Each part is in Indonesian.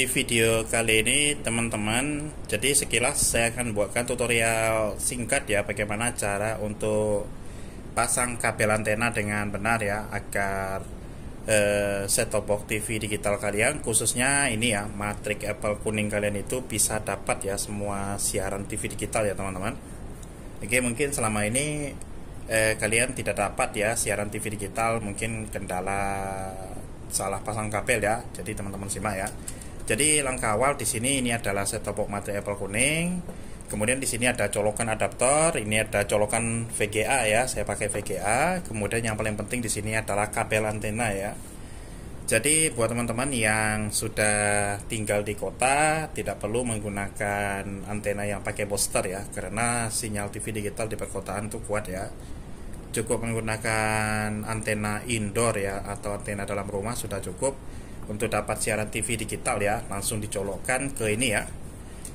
di video kali ini teman-teman jadi sekilas saya akan buatkan tutorial singkat ya bagaimana cara untuk pasang kabel antena dengan benar ya agar eh, set top box TV digital kalian khususnya ini ya matrik Apple kuning kalian itu bisa dapat ya semua siaran TV digital ya teman-teman oke mungkin selama ini eh, kalian tidak dapat ya siaran TV digital mungkin kendala salah pasang kabel ya jadi teman-teman simak ya jadi langkah awal di sini ini adalah set top box mati Apple kuning. Kemudian di sini ada colokan adaptor, ini ada colokan VGA ya, saya pakai VGA. Kemudian yang paling penting di sini adalah kabel antena ya. Jadi buat teman-teman yang sudah tinggal di kota tidak perlu menggunakan antena yang pakai booster ya karena sinyal TV digital di perkotaan itu kuat ya. Cukup menggunakan antena indoor ya atau antena dalam rumah sudah cukup untuk dapat siaran TV digital ya langsung dicolokkan ke ini ya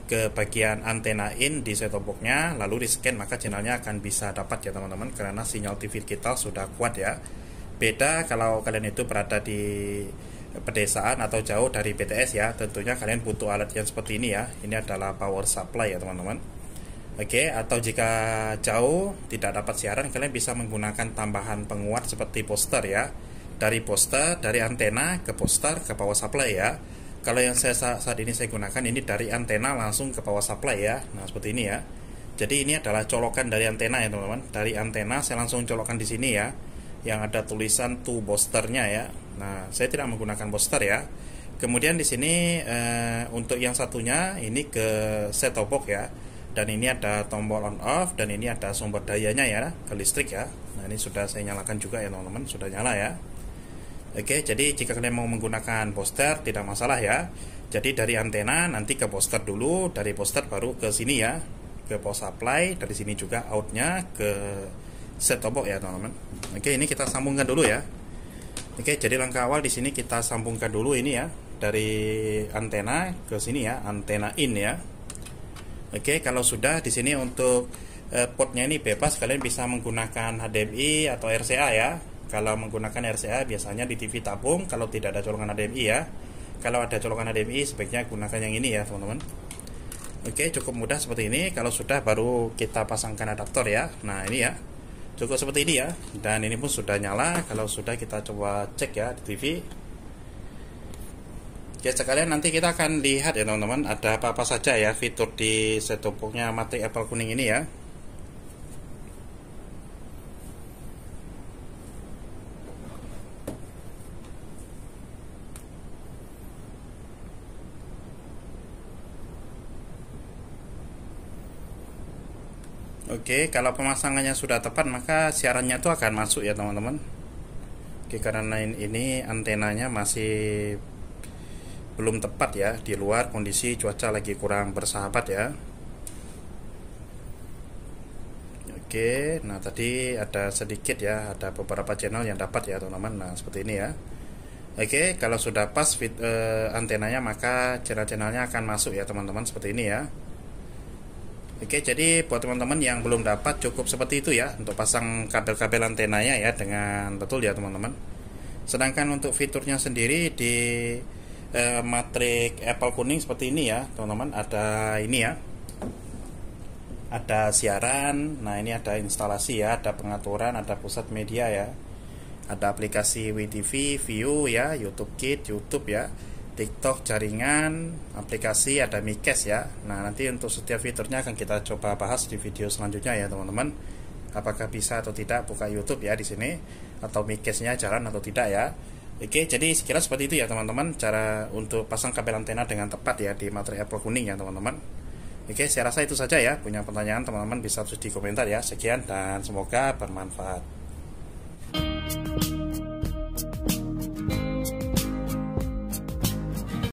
ke bagian antena in di set boxnya lalu di scan maka channelnya akan bisa dapat ya teman-teman karena sinyal TV digital sudah kuat ya beda kalau kalian itu berada di pedesaan atau jauh dari BTS ya tentunya kalian butuh alat yang seperti ini ya ini adalah power supply ya teman-teman Oke, atau jika jauh tidak dapat siaran, kalian bisa menggunakan tambahan penguat seperti poster ya dari poster dari antena ke poster ke power supply ya kalau yang saya saat ini saya gunakan ini dari antena langsung ke power supply ya nah seperti ini ya jadi ini adalah colokan dari antena ya teman-teman dari antena saya langsung colokan di sini ya yang ada tulisan to posternya ya nah saya tidak menggunakan poster ya kemudian di sini eh, untuk yang satunya ini ke set box ya dan ini ada tombol on off dan ini ada sumber dayanya ya ke listrik ya nah ini sudah saya nyalakan juga ya teman-teman sudah nyala ya Oke, jadi jika kalian mau menggunakan poster tidak masalah ya. Jadi dari antena nanti ke poster dulu, dari poster baru ke sini ya, ke power supply, dari sini juga outnya ke set top box ya teman-teman. Oke, ini kita sambungkan dulu ya. Oke, jadi langkah awal di sini kita sambungkan dulu ini ya dari antena ke sini ya, antena in ya. Oke, kalau sudah di sini untuk eh, portnya ini bebas kalian bisa menggunakan HDMI atau RCA ya kalau menggunakan RCA biasanya di TV tabung kalau tidak ada colongan HDMI ya. Kalau ada colongan HDMI sebaiknya gunakan yang ini ya, teman-teman. Oke, cukup mudah seperti ini. Kalau sudah baru kita pasangkan adaptor ya. Nah, ini ya. Cukup seperti ini ya. Dan ini pun sudah nyala. Kalau sudah kita coba cek ya di TV. Ya sekalian nanti kita akan lihat ya teman-teman ada apa-apa saja ya fitur di setupuknya materi Apple kuning ini ya. Oke, kalau pemasangannya sudah tepat maka siarannya itu akan masuk ya teman-teman. Oke, karena ini antenanya masih belum tepat ya di luar kondisi cuaca lagi kurang bersahabat ya. Oke, nah tadi ada sedikit ya, ada beberapa channel yang dapat ya teman-teman. Nah seperti ini ya. Oke, kalau sudah pas fit, uh, antenanya maka channel-channelnya akan masuk ya teman-teman seperti ini ya. Oke, jadi buat teman-teman yang belum dapat cukup seperti itu ya untuk pasang kabel-kabel antenanya ya dengan betul ya teman-teman. Sedangkan untuk fiturnya sendiri di eh, matrik Apple kuning seperti ini ya, teman-teman. Ada ini ya. Ada siaran, nah ini ada instalasi ya, ada pengaturan, ada pusat media ya. Ada aplikasi WTV, View ya, YouTube Kit, YouTube ya TikTok jaringan, aplikasi ada Mikes ya. Nah, nanti untuk setiap fiturnya akan kita coba bahas di video selanjutnya ya, teman-teman. Apakah bisa atau tidak buka YouTube ya di sini atau Mikesnya jalan atau tidak ya. Oke, jadi sekilas seperti itu ya, teman-teman, cara untuk pasang kabel antena dengan tepat ya di material Apple kuning ya, teman-teman. Oke, saya rasa itu saja ya. Punya pertanyaan teman-teman bisa tulis di komentar ya. Sekian dan semoga bermanfaat.